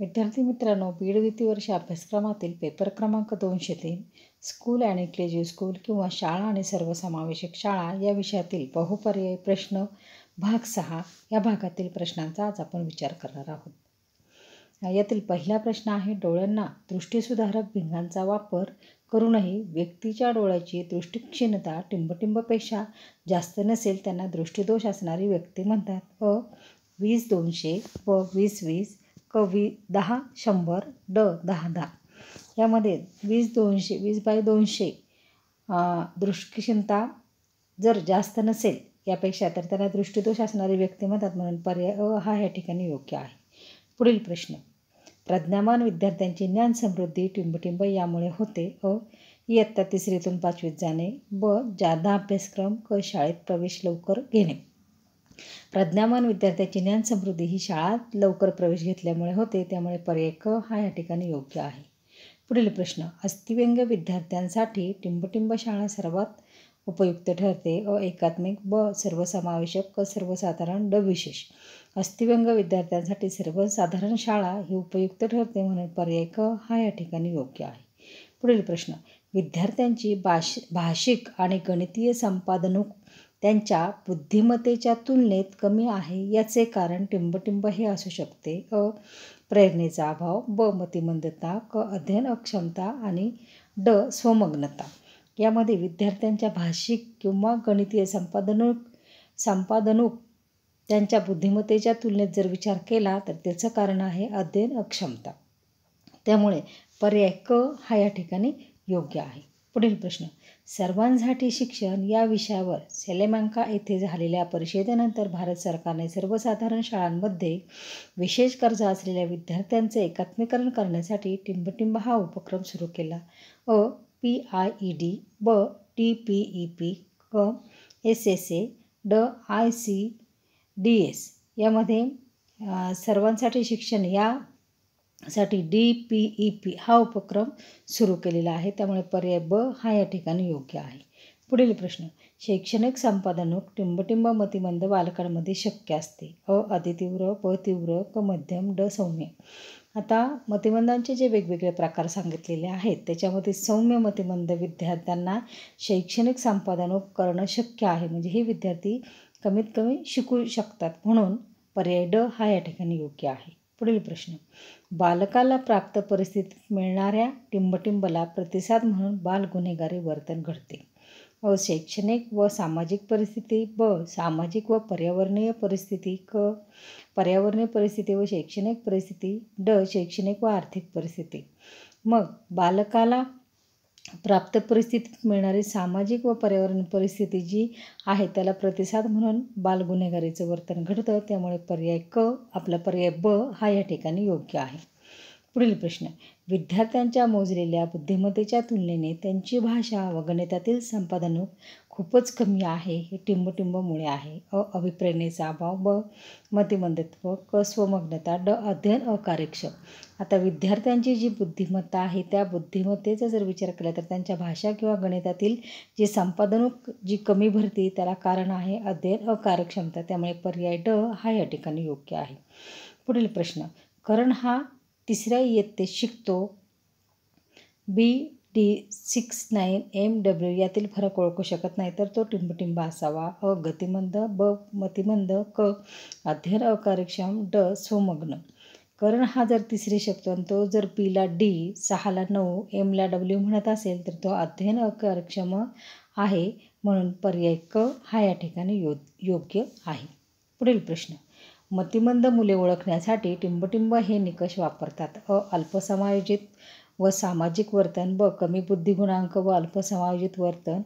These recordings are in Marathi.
विद्यार्थी मित्रांनो बीड वर्षी अभ्यासक्रमातील पेपर क्रमांक दोनशे तीन स्कूल अँड इन्क्लेजिव्ह स्कूल किंवा शाळा आणि सर्वसमावेशक शाळा या विषयातील बहुपर्यायी प्रश्न भाग सहा या भागातील प्रश्नांचा आज आपण विचार करणार आहोत यातील पहिला प्रश्न आहे डोळ्यांना दृष्टीसुधारक भिंगांचा वापर करूनही व्यक्तीच्या डोळ्याची दृष्टिक्षीणता टिंबटिंबपेक्षा जास्त नसेल त्यांना दृष्टीदोष असणारी व्यक्ती म्हणतात अ वीस दोनशे व वीस वीस कवी दहा शंभर ड दहा दहा यामध्ये वीस दोनशे वीस बाय दोनशे दृष्टिक्षमता जर जास्त नसेल यापेक्षा तर त्याला दृष्टीदोष असणारे व्यक्ती म्हणून पर्याय अ हा या ठिकाणी योग्य आहे पुढील प्रश्न प्रज्ञामान विद्यार्थ्यांची ज्ञान समृद्धी टिंबटिंब यामुळे होते अ इयत्ता तिसरीतून पाचवीत जाणे ब जादा अभ्यासक्रम क शाळेत प्रवेश लवकर घेणे प्रज्ञामान विद्यार्थ्याची ज्ञान समृद्धी ही शाळात लवकर प्रवेश घेतल्यामुळे होते त्यामुळे पर्याय क हा या ठिकाणी योग्य आहे पुढील प्रश्न अस्थिव्यंग विद्यार्थ्यांसाठी टिंबटिंब शाळा सर्वात उपयुक्त ठरते अ एकात्मिक ब सर्वसमावेशक क सर्वसाधारण ड विशेष अस्थिव्यंग विद्यार्थ्यांसाठी सर्वसाधारण शाळा ही उपयुक्त ठरते म्हणून पर्याय क हा या ठिकाणी योग्य आहे पुढील प्रश्न विद्यार्थ्यांची भाष भाषिक आणि गणितीय संपादनूक त्यांच्या बुद्धिमत्तेच्या तुलनेत कमी आहे याचे कारण टिंबटिंब हे असू शकते अ प्रेरणेचा अभाव ब मतिमंदता क अध्ययन अक्षमता आणि ड स्वमग्नता यामध्ये विद्यार्थ्यांच्या भाषिक किंवा गणितीय संपादनूक संपादनूक त्यांच्या बुद्धिमत्तेच्या तुलनेत जर विचार केला तर त्याचं कारण आहे अध्ययन अक्षमता त्यामुळे पर्याय क हा या ठिकाणी योग्य आहे पुढील प्रश्न सर्वांसाठी शिक्षण या विषयावर सेलेमांका येथे झालेल्या परिषदेनंतर भारत सरकारने सर्वसाधारण शाळांमध्ये विशेष कर्ज असलेल्या विद्यार्थ्यांचे एकात्मीकरण करण्यासाठी टिंबटिंब हा उपक्रम सुरू केला अ पी आय ई डी ब टी पी ई पी क एस एस ए ड आय सी डी एस यामध्ये सर्वांसाठी शिक्षण या साठी डी पी ई पी हा उपक्रम सुरू केलेला आहे त्यामुळे पर्याय ब हा या ठिकाणी योग्य आहे पुढील प्रश्न शैक्षणिक संपादनूक टिंबटिंब मतिमंद बालकांमध्ये शक्य असते अ अतितीव्र प तीव्र क मध्यम ड सौम्य आता मतिमंदांचे जे वेगवेगळे प्रकार सांगितलेले आहेत त्याच्यामध्ये सौम्य मतिमंद विद्यार्थ्यांना शैक्षणिक संपादनूक करणं शक्य आहे म्हणजे हे विद्यार्थी कमीत कमी शिकू शकतात म्हणून पर्याय ड हा या ठिकाणी योग्य आहे पुढील प्रश्न बालकाला प्राप्त परिस्थितीत मिळणाऱ्या टिंबटिंबला प्रतिसाद म्हणून बाल गुन्हेगारी वर्तन घडते अ शैक्षणिक व सामाजिक परिस्थिती ब सामाजिक व पर्यावरणीय परिस्थिती क पर्यावरणीय परिस्थिती व शैक्षणिक परिस्थिती ड शैक्षणिक व आर्थिक परिस्थिती मग बालकाला प्राप्त परिस्थितीत मिळणारी सामाजिक व पर्यावरण परिस्थिती जी आहे त्याला प्रतिसाद म्हणून बाल गुन्हेगारीचं वर्तन घडतं त्यामुळे पर्याय क आपला पर्याय ब हा या ठिकाणी योग्य आहे पुढील प्रश्न विद्यार्थ्यांच्या मोजलेल्या बुद्धिमत्तेच्या तुलनेने त्यांची भाषा व गणितातील संपादनूक खूपच कमी आहे हे टिंबटिंबमुळे आहे अ अभिप्रेरणेचा अभाव ब मतिमंदत्व क स्वमग्नता ड अध्ययन अकार्यक्षम आता विद्यार्थ्यांची जी बुद्धिमत्ता आहे त्या बुद्धिमत्तेचा जर विचार केला तर त्यांच्या भाषा किंवा गणितातील जी संपादनूक जी कमी भरती त्याला कारण आहे अध्ययन अकार्यक्षमता त्यामुळे पर्याय ड हा या ठिकाणी योग्य आहे पुढील प्रश्न करण हा तिसऱ्या इयत्तेत शिकतो B D six nine M W यातील फरक ओळखू शकत नाही तर तो टिंबटिंबा असावा अ गतिमंद ब मतिमंद क अध्ययन अकार्यक्षम ड सोमग्न करण हा जर तिसरी शकतो आणि तो जर पीला डी सहाला नऊ एमला डब्ल्यू म्हणत असेल तर तो अध्ययन अकार्यक्षम आहे म्हणून पर्याय क हा या ठिकाणी यो योग्य आहे पुढील प्रश्न मतिमंद मुले ओळखण्यासाठी टिंबटिंब हे निकष वापरतात अ अल्पसमायोजित व सामाजिक वर्तन ब कमी बुद्धिगुणांक व अल्पसमायोजित वर्तन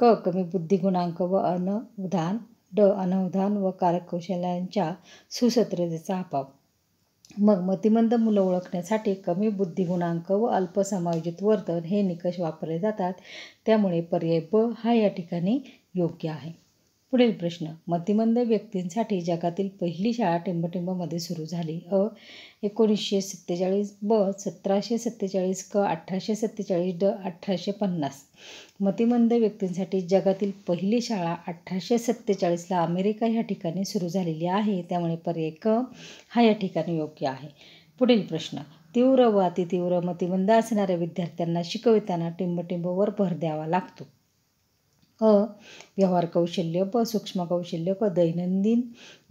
क कमी बुद्धिगुणांक व अनवधान ड अनवधान व कार्यकौशल्यांच्या सुसत्रतेचा अभाव मग मतिमंद मुलं ओळखण्यासाठी कमी बुद्धिगुणांक व अल्पसमायोजित वर्तन हे निकष वापरले जातात त्यामुळे पर्याय ब हा या ठिकाणी योग्य आहे पुढील प्रश्न मतिमंद व्यक्तींसाठी जगातील पहिली शाळा टिंबटिंबमध्ये सुरू झाली अ एकोणीसशे सत्तेचाळीस ब सतराशे सत्तेचाळीस क अठराशे सत्तेचाळीस ड अठराशे पन्नास मतिमंद व्यक्तींसाठी जगातील पहिली शाळा अठराशे सत्तेचाळीसला अमेरिका ह्या ठिकाणी सुरू झालेली आहे त्यामुळे पर्याय क हा या ठिकाणी योग्य आहे पुढील प्रश्न तीव्र व अतितीव्र मतिमंद असणाऱ्या विद्यार्थ्यांना शिकविताना टिंबटिंबवर भर द्यावा लागतो अ व्यवहार कौशल्य प सूक्ष्म कौशल्य क दैनंदिन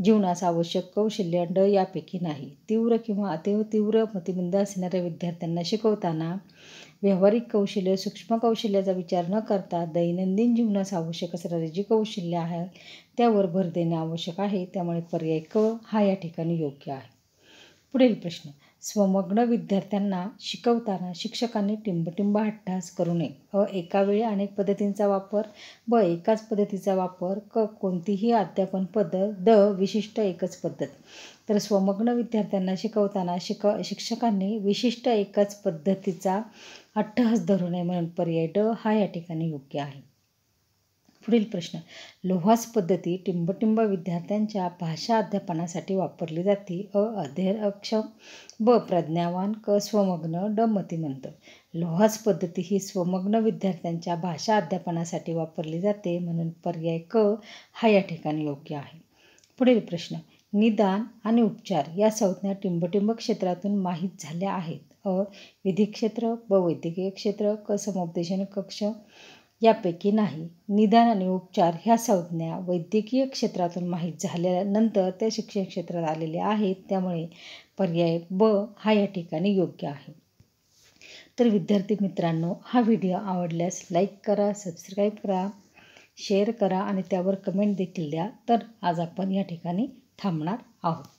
जीवनास आवश्यक कौशल्य ड यापैकी नाही तीव्र किंवा अतिव तीव्र प्रतिबंध असणाऱ्या विद्यार्थ्यांना शिकवताना व्यावहारिक कौशल्य सूक्ष्म कौशल्याचा विचार न करता दैनंदिन जीवनास आवश्यक असणारे जी कौशल्य आहे त्यावर भर देणे आवश्यक आहे त्यामुळे पर्याय क हा या ठिकाणी योग्य आहे पुढील प्रश्न स्वमग्न विद्यार्थ्यांना शिकवताना शिक्षकांनी टिंबटिंब हट्टास करू नये अ एकावेळी अनेक पद्धतींचा वापर ब एकाच पद्धतीचा वापर क कोणतीही अध्यापन पद्धत द विशिष्ट एकच पद्धत तर स्वमग्न विद्यार्थ्यांना शिकवताना शिक शिक्षकांनी विशिष्ट एकाच पद्धतीचा अट्टहास धरू नये म्हणून पर्याय ड हा या ठिकाणी योग्य आहे पुढील प्रश्न लोहास पद्धती टिंबटिंब विद्यार्थ्यांच्या भाषा अध्यापनासाठी वापरली जाते अ अक्षम ब प्रज्ञावान क स्वमग्न ड मतिमंत लोहास पद्धती ही स्वमग्न विद्यार्थ्यांच्या भाषा अध्यापनासाठी वापरली जाते म्हणून पर्याय क हा या ठिकाणी योग्य आहे पुढील प्रश्न निदान आणि उपचार या संज्ञा टिंबटिंब क्षेत्रातून माहीत झाल्या आहेत अ विधी क्षेत्र ब वैद्यकीय क्षेत्र क समुपदेशन कक्ष यापैकी नाही निदान आणि उपचार ह्या संज्ञा वैद्यकीय क्षेत्रातून माहीत झाल्यानंतर त्या शिक्षण क्षेत्रात आलेल्या आहेत त्यामुळे पर्याय ब हा या ठिकाणी योग्य आहे तर विद्यार्थी मित्रांनो हा व्हिडिओ आवडल्यास लाईक करा सबस्क्राईब करा शेअर करा आणि त्यावर कमेंट देखील द्या तर आज आपण या ठिकाणी थांबणार आहोत